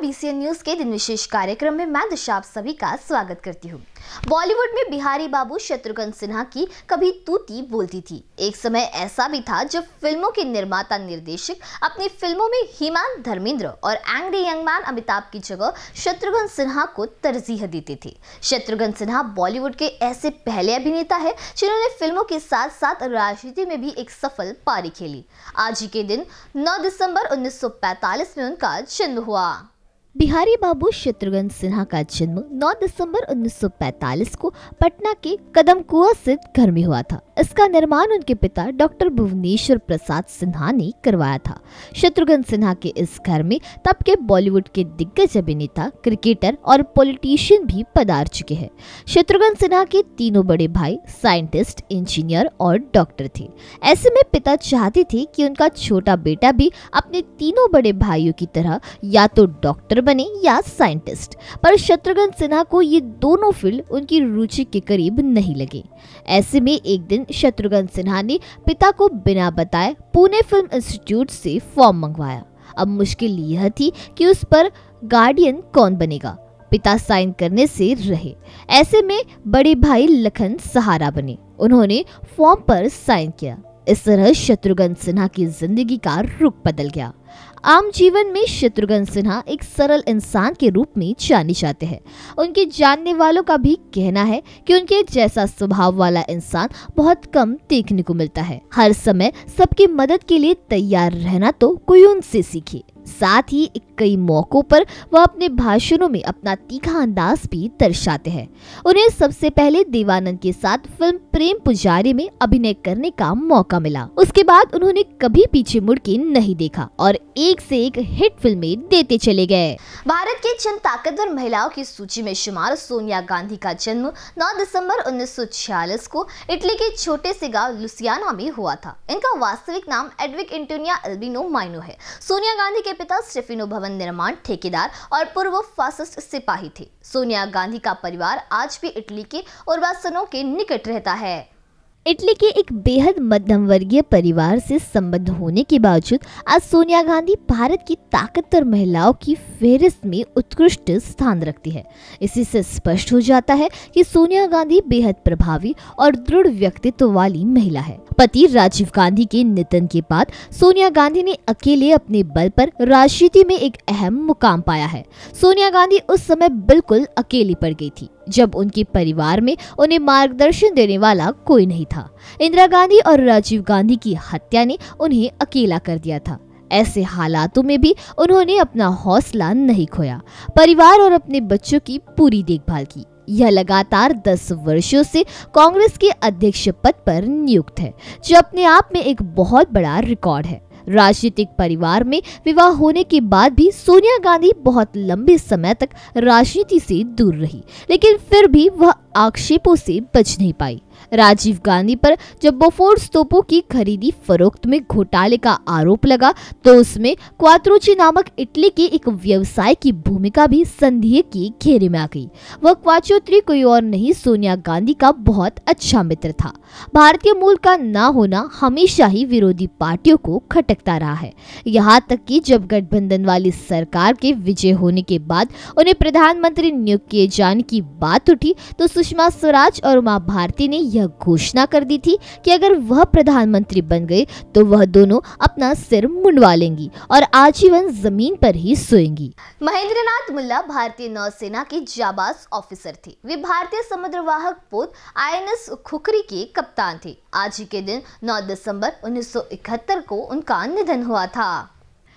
BCN news के दिन विशेष कार्यक्रम में मैं दिशा आप सभी का स्वागत करती हूँ बॉलीवुड में बिहारी बाबू शत्रुघ्न सिन्हा की कभी तूती बोलती थी एक समय ऐसा भी था जब फिल्मों के निर्माता निर्देशक अपनी फिल्मों में हिमान धर्मेंद्र और एंग्री यंगमैन अमिताभ की जगह शत्रुघ्न सिन्हा को तरजीह देते थे शत्रुघ्न सिन्हा बॉलीवुड के ऐसे पहले अभिनेता है जिन्होंने फिल्मों के साथ साथ राजनीति में भी एक सफल पारी खेली आज ही के दिन नौ दिसंबर उन्नीस में उनका जन्म हुआ बिहारी बाबू शत्रुघ्न सिन्हा का जन्म 9 दिसंबर 1945 को पटना के कदमकुआ स्थित घर में हुआ था इसका निर्माण उनके पिता डॉक्टर भुवनेश्वर प्रसाद सिन्हा ने करवाया था शत्रुघ्न सिन्हा के इस घर में तब के बॉलीवुड के दिग्गज अभिनेता क्रिकेटर और पॉलिटिशियन भी पदार चुके हैं शत्रुघ्न सिन्हा के तीनों बड़े भाई साइंटिस्ट इंजीनियर और डॉक्टर थे ऐसे में पिता चाहते थे कि उनका छोटा बेटा भी अपने तीनों बड़े भाइयों की तरह या तो डॉक्टर बने या साइंटिस्ट पर शत्रुघ्न सिन्हा को ये दोनों फील्ड उनकी रुचि के करीब नहीं लगे ऐसे में एक दिन शत्रुघ्न सिन्हा ने पिता को बिना बताए पुणे फिल्म इंस्टीट्यूट से फॉर्म मंगवाया अब मुश्किल यह थी कि उस पर गार्डियन कौन बनेगा पिता साइन करने से रहे ऐसे में बड़े भाई लखन सहारा बने उन्होंने फॉर्म पर साइन किया इस तरह शत्रुघ्न सिन्हा की जिंदगी का रुख बदल गया आम जीवन में शत्रुघ्न सिन्हा एक सरल इंसान के रूप में जाने जाते हैं उनके जानने वालों का भी कहना है कि उनके जैसा स्वभाव वाला इंसान बहुत कम देखने को मिलता है हर समय सबकी मदद के लिए तैयार रहना तो कोई उनसे सीखे साथ ही कई मौकों पर वह अपने भाषणों में अपना तीखा अंदाज भी दर्शाते हैं उन्हें सबसे पहले देवानंद के साथ फिल्म प्रेम पुजारी में अभिनय करने का मौका मिला उसके बाद उन्होंने कभी पीछे मुड़ के नहीं देखा और एक से एक हिट फिल्में देते चले गए भारत की चंद ताकतवर महिलाओं की सूची में शुमार सोनिया गांधी का जन्म नौ दिसम्बर उन्नीस को इटली के छोटे से गाँव लुसियाना में हुआ था इनका वास्तविक नाम एडविक एंटोनिया एल्बिनो माइनो है सोनिया गांधी के पिता स्टेफिनो भवन निर्माण ठेकेदार और पूर्व फासिस्ट सिपाही थे सोनिया गांधी का परिवार आज भी इटली के उर्वासनों के निकट रहता है इटली के एक बेहद मध्यम वर्गीय परिवार से संबद्ध होने के बावजूद आज सोनिया गांधी भारत की ताकतवर महिलाओं की फेरिस्त में उत्कृष्ट स्थान रखती है इसी से स्पष्ट हो जाता है कि सोनिया गांधी बेहद प्रभावी और दृढ़ व्यक्तित्व वाली महिला है पति राजीव गांधी के निधन के बाद सोनिया गांधी ने अकेले अपने बल पर राजनीति में एक अहम मुकाम पाया है सोनिया गांधी उस समय बिल्कुल अकेली पड़ गई थी जब उनके परिवार में उन्हें मार्गदर्शन देने वाला कोई नहीं था था इंदिरा गांधी और राजीव गांधी की हत्या ने उन्हें अकेला कर दिया था ऐसे हालातों में भी उन्होंने अपना हौसला नहीं खोया परिवार और अपने बच्चों की पूरी देखभाल की यह लगातार 10 वर्षों से कांग्रेस के अध्यक्ष पद पर नियुक्त है जो अपने आप में एक बहुत बड़ा रिकॉर्ड है राजनीतिक परिवार में विवाह होने के बाद भी सोनिया गांधी बहुत लंबे समय तक राजनीति से दूर रही लेकिन फिर भी वह आक्षेपों से बच नहीं पाई राजीव गांधी पर जब बोफोर्स तोपों की खरीदी फरोख्त में घोटाले का आरोप लगा तो उसमें क्वात्रोची नामक इटली के एक व्यवसाय की भूमिका भी संदेह की घेरे में आ गई वह क्वाचोत्री कोई और नहीं सोनिया गांधी का बहुत अच्छा मित्र था भारतीय मूल का न होना हमेशा ही विरोधी पार्टियों को खटकता रहा है यहाँ तक की जब गठबंधन वाली सरकार के विजय होने के बाद उन्हें प्रधानमंत्री नियुक्त किए जाने की बात उठी तो सुषमा स्वराज और उमा भारती ने यह घोषणा कर दी थी कि अगर वह प्रधानमंत्री बन गए तो वह दोनों अपना सिर मुंडवा लेंगी और आजीवन जमीन पर ही सोएंगी महेंद्रनाथ मुल्ला भारतीय नौसेना के जाबाज ऑफिसर थे वे भारतीय समुद्रवाहक पोत आई खुकरी के कप्तान थे आज ही के दिन 9 दिसंबर 1971 को उनका निधन हुआ था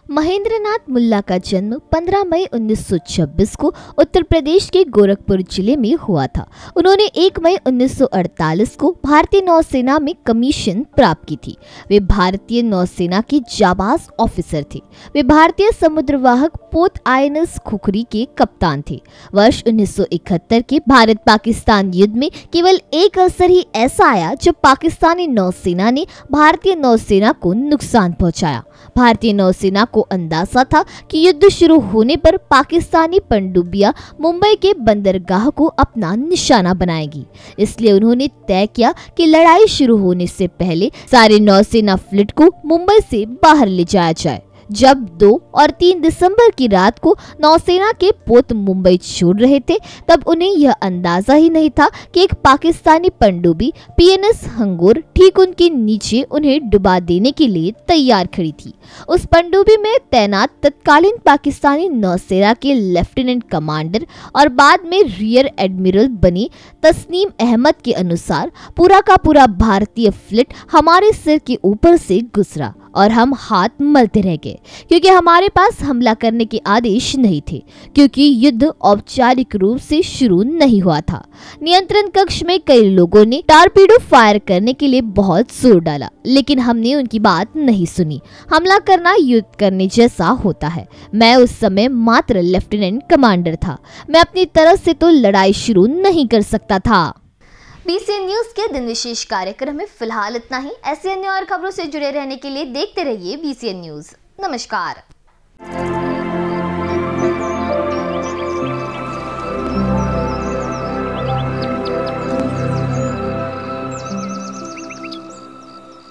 महेंद्रनाथ मुल्ला का जन्म 15 मई 1926 को उत्तर प्रदेश के गोरखपुर जिले में हुआ था उन्होंने 1 मई 1948 को भारतीय नौसेना में कमीशन प्राप्त की थी वे भारतीय नौसेना के जाबाज ऑफिसर थे वे भारतीय समुद्रवाहक पोत आईएनएस खुखरी के कप्तान थे वर्ष 1971 के भारत पाकिस्तान युद्ध में केवल एक अवसर ही ऐसा आया जब पाकिस्तानी नौसेना ने भारतीय नौसेना को नुकसान पहुँचाया भारतीय नौसेना को अंदाजा था कि युद्ध शुरू होने पर पाकिस्तानी पंडुबिया मुंबई के बंदरगाह को अपना निशाना बनाएगी इसलिए उन्होंने तय किया कि लड़ाई शुरू होने से पहले सारे नौसेना फ्लिट को मुंबई से बाहर ले जाया जाए जब दो और तीन दिसंबर की रात को नौसेना के पोत मुंबई छोड़ रहे थे तब उन्हें यह अंदाजा ही नहीं था कि एक पाकिस्तानी पंडुबी पीएनएस हंगोर ठीक उनके नीचे उन्हें डुबा देने के लिए तैयार खड़ी थी उस पंडुबी में तैनात तत्कालीन पाकिस्तानी नौसेना के लेफ्टिनेंट कमांडर और बाद में रियर एडमिरल बने तस्नीम अहमद के अनुसार पूरा का पूरा भारतीय फ्लिट हमारे सिर के ऊपर से गुजरा और हम हाथ मलते रह गए क्योंकि हमारे पास हमला करने के आदेश नहीं थे क्योंकि युद्ध औपचारिक रूप से शुरू नहीं हुआ था नियंत्रण कक्ष में कई लोगों ने टारपीडो फायर करने के लिए बहुत जोर डाला लेकिन हमने उनकी बात नहीं सुनी हमला करना युद्ध करने जैसा होता है मैं उस समय मात्र लेफ्टिनेंट कमांडर था मैं अपनी तरफ से तो लड़ाई शुरू नहीं कर सकता था बीसीएन न्यूज के दिन विशेष कार्यक्रम में फिलहाल इतना ही ऐसी अन्य और खबरों से जुड़े रहने के लिए देखते रहिए बीसीएन न्यूज नमस्कार